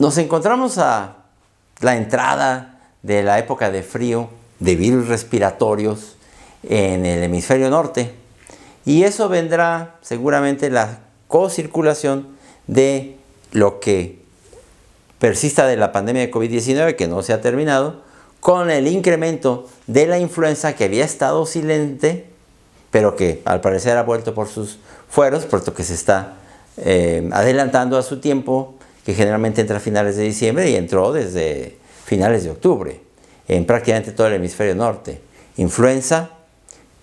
Nos encontramos a la entrada de la época de frío de virus respiratorios en el hemisferio norte y eso vendrá seguramente la co-circulación de lo que persista de la pandemia de COVID-19 que no se ha terminado con el incremento de la influenza que había estado silente pero que al parecer ha vuelto por sus fueros puesto que se está eh, adelantando a su tiempo que generalmente entra a finales de diciembre y entró desde finales de octubre en prácticamente todo el hemisferio norte. Influenza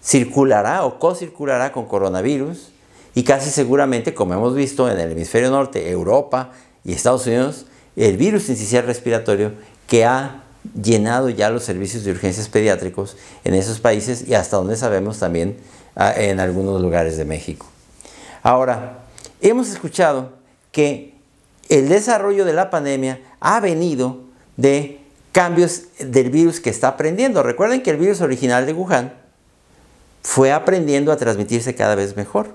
circulará o co-circulará con coronavirus y casi seguramente, como hemos visto en el hemisferio norte, Europa y Estados Unidos, el virus incisional respiratorio que ha llenado ya los servicios de urgencias pediátricos en esos países y hasta donde sabemos también ah, en algunos lugares de México. Ahora, hemos escuchado que el desarrollo de la pandemia ha venido de cambios del virus que está aprendiendo. Recuerden que el virus original de Wuhan fue aprendiendo a transmitirse cada vez mejor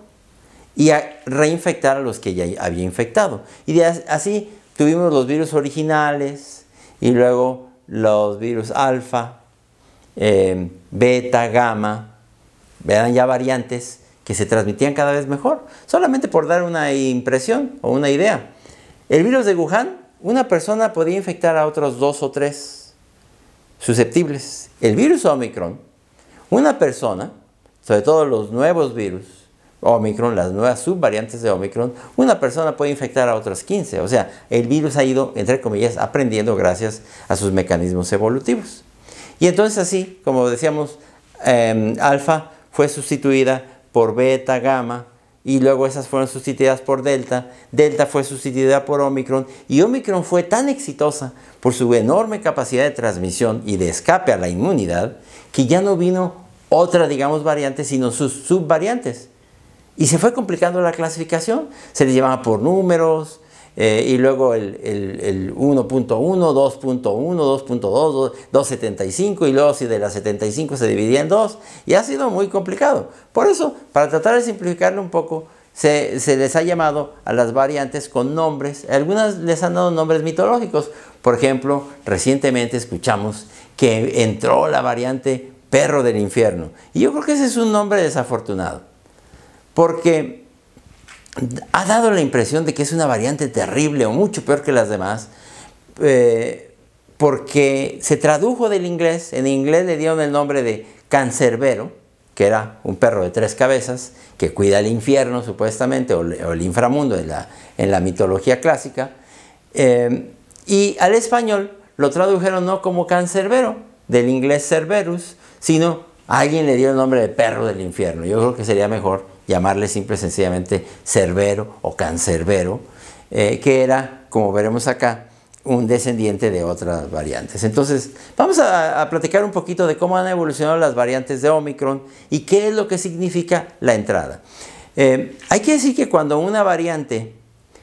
y a reinfectar a los que ya había infectado. Y así tuvimos los virus originales y luego los virus alfa, em, beta, gamma, eran ya variantes que se transmitían cada vez mejor, solamente por dar una impresión o una idea. El virus de Wuhan, una persona podía infectar a otros dos o tres susceptibles. El virus Omicron, una persona, sobre todo los nuevos virus, Omicron, las nuevas subvariantes de Omicron, una persona puede infectar a otras 15. O sea, el virus ha ido, entre comillas, aprendiendo gracias a sus mecanismos evolutivos. Y entonces así, como decíamos, em, alfa fue sustituida por beta, gamma, y luego esas fueron sustituidas por Delta, Delta fue sustituida por Omicron y Omicron fue tan exitosa por su enorme capacidad de transmisión y de escape a la inmunidad que ya no vino otra, digamos, variante, sino sus subvariantes. Y se fue complicando la clasificación, se le llevaba por números, eh, y luego el, el, el 1.1, 2.1, 2.2, 2.75 y luego si de las 75 se dividía en 2 y ha sido muy complicado. Por eso, para tratar de simplificarlo un poco, se, se, les ha llamado a las variantes con nombres. Algunas les han dado nombres mitológicos. Por ejemplo, recientemente escuchamos que entró la variante perro del infierno. Y yo creo que ese es un nombre desafortunado. Porque ha dado la impresión de que es una variante terrible o mucho peor que las demás, eh, porque se tradujo del inglés, en inglés le dieron el nombre de cancerbero, que era un perro de tres cabezas, que cuida el infierno supuestamente, o, el inframundo en la, mitología clásica, eh, y al español lo tradujeron no como cancerbero, del inglés cerberus, sino alguien le dio el nombre de perro del infierno. Yo creo que sería mejor llamarle simple y sencillamente Cerbero o Cancerbero, eh, que era, como veremos acá, un descendiente de otras variantes. Entonces, vamos a, platicar un poquito de cómo han evolucionado las variantes de Omicron y qué es lo que significa la entrada. Eh, hay que decir que cuando una variante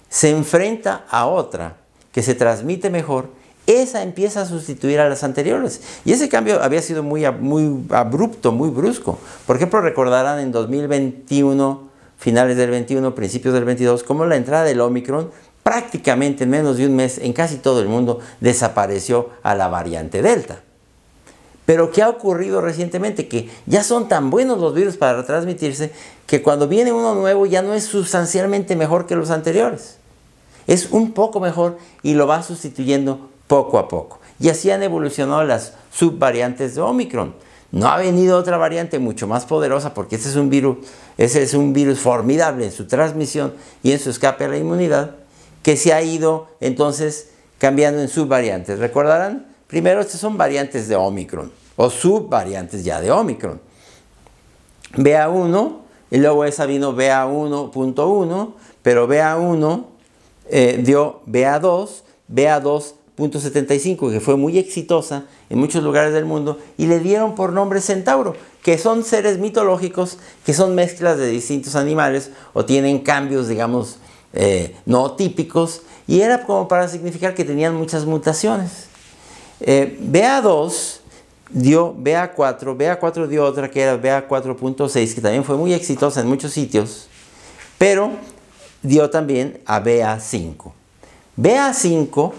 se enfrenta a otra que se transmite mejor, esa empieza a sustituir a las anteriores. Y ese cambio había sido muy, muy abrupto, muy brusco. Por ejemplo, recordarán en 2021, finales del 21, principios del 22, como la entrada del Omicron prácticamente en menos de un mes en casi todo el mundo desapareció a la variante Delta. Pero ¿qué ha ocurrido recientemente? Que ya son tan buenos los virus para transmitirse que cuando viene uno nuevo ya no es sustancialmente mejor que los anteriores. Es un poco mejor y lo va sustituyendo poco a poco. Y así han evolucionado las subvariantes de Omicron. No ha venido otra variante mucho más poderosa porque ese es un virus, ese es un virus formidable en su transmisión y en su escape a la inmunidad que se ha ido entonces cambiando en subvariantes. ¿Recordarán? Primero estas son variantes de Omicron o subvariantes ya de Omicron. BA1 y luego esa vino BA1.1, pero BA1 eh, dio BA2, BA2 .75 que fue muy exitosa en muchos lugares del mundo y le dieron por nombre centauro, que son seres mitológicos que son mezclas de distintos animales o tienen cambios, digamos, eh, no típicos y era como para significar que tenían muchas mutaciones. Eh, BA2 dio BA4, BA4 dio otra que era BA4.6 que también fue muy exitosa en muchos sitios, pero dio también a BA5. BA5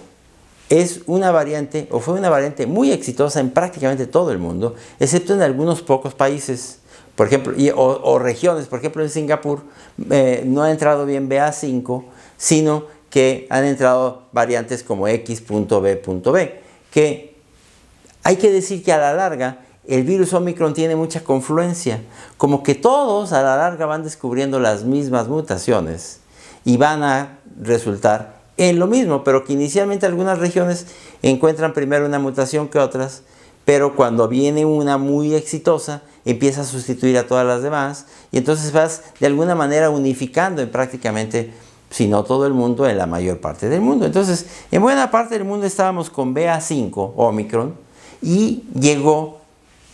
es una variante o fue una variante muy exitosa en prácticamente todo el mundo, excepto en algunos pocos países. Por ejemplo, o, regiones, por ejemplo en Singapur eh, no ha entrado bien BA5, sino que han entrado variantes como X.B.B, que hay que decir que a la larga el virus Omicron tiene mucha confluencia, como que todos a la larga van descubriendo las mismas mutaciones y van a resultar en lo mismo, pero que inicialmente algunas regiones encuentran primero una mutación que otras, pero cuando viene una muy exitosa, empieza a sustituir a todas las demás y entonces vas de alguna manera unificando en prácticamente, si no todo el mundo, en la mayor parte del mundo. Entonces, en buena parte del mundo estábamos con BA5, Omicron, y llegó,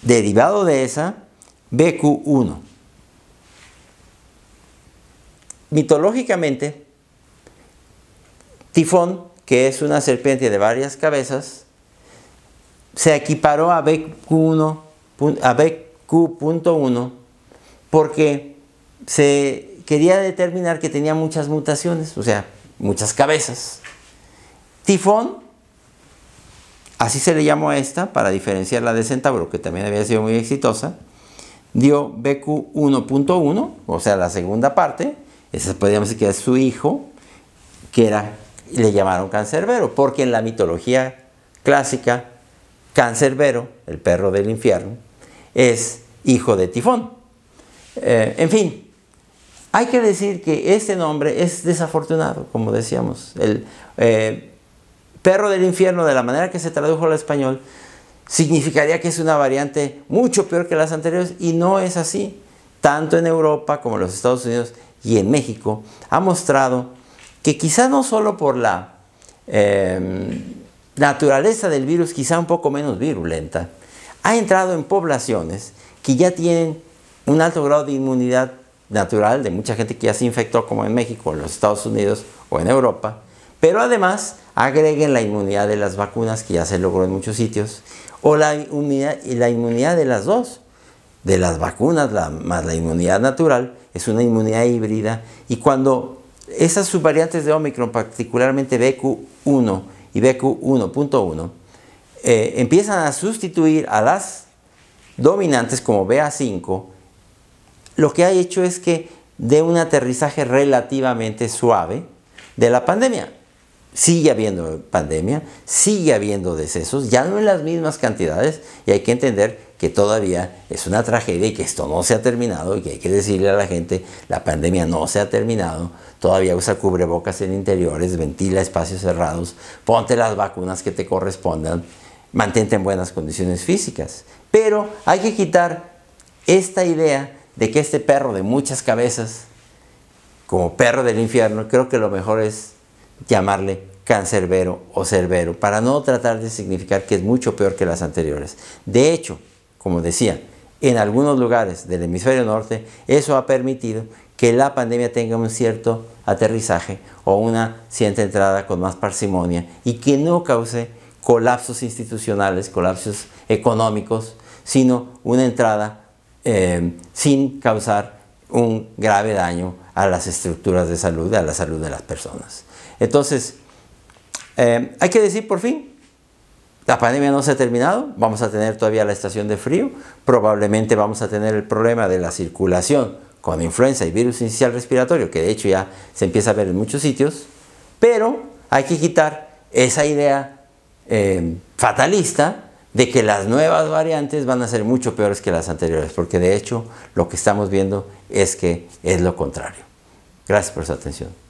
derivado de esa, BQ1. Mitológicamente, Tifón, que es una serpiente de varias cabezas, se equiparó a BQ1, BQ.1 porque se quería determinar que tenía muchas mutaciones, o sea, muchas cabezas. Tifón, así se le llamó a esta para diferenciarla de Centauro, que también había sido muy exitosa, dio BQ1.1, o sea, la segunda parte, esa podríamos decir que es su hijo, que era le llamaron Cancerbero, porque en la mitología clásica, Cancerbero, el perro del infierno, es hijo de Tifón. Eh, en fin, hay que decir que este nombre es desafortunado, como decíamos. El eh, perro del infierno, de la manera que se tradujo al español, significaría que es una variante mucho peor que las anteriores y no es así. Tanto en Europa como en los Estados Unidos y en México ha mostrado que quizá no solo por la em, naturaleza del virus, quizá un poco menos virulenta, ha entrado en poblaciones que ya tienen un alto grado de inmunidad natural de mucha gente que ya se infectó, como en México, en los Estados Unidos o en Europa, pero además agreguen la inmunidad de las vacunas que ya se logró en muchos sitios, o la inmunidad, y la inmunidad de las dos, de las vacunas más la inmunidad natural, es una inmunidad híbrida, y cuando esas subvariantes de Omicron, particularmente BQ1 y BQ1.1, eh, empiezan a sustituir a las dominantes como BA5, lo que ha hecho es que de un aterrizaje relativamente suave de la pandemia. Sigue habiendo pandemia, sigue habiendo decesos, ya no en las mismas cantidades, y hay que entender que todavía es una tragedia y que esto no se ha terminado y que hay que decirle a la gente, la pandemia no se ha terminado, todavía usa cubrebocas en interiores, ventila espacios cerrados, ponte las vacunas que te correspondan, mantente en buenas condiciones físicas. Pero hay que quitar esta idea de que este perro de muchas cabezas, como perro del infierno, creo que lo mejor es llamarle cancerbero o cerbero, para no tratar de significar que es mucho peor que las anteriores. De hecho, como decía, en algunos lugares del hemisferio norte, eso ha permitido que la pandemia tenga un cierto aterrizaje o una cierta entrada con más parsimonia y que no cause colapsos institucionales, colapsos económicos, sino una entrada eh, sin causar un grave daño a las estructuras de salud, a la salud de las personas. Entonces, eh, hay que decir por fin la pandemia no se ha terminado, vamos a tener todavía la estación de frío, probablemente vamos a tener el problema de la circulación con influenza y virus inicial respiratorio, que de hecho ya se empieza a ver en muchos sitios, pero hay que quitar esa idea eh, fatalista de que las nuevas variantes van a ser mucho peores que las anteriores, porque de hecho lo que estamos viendo es que es lo contrario. Gracias por su atención.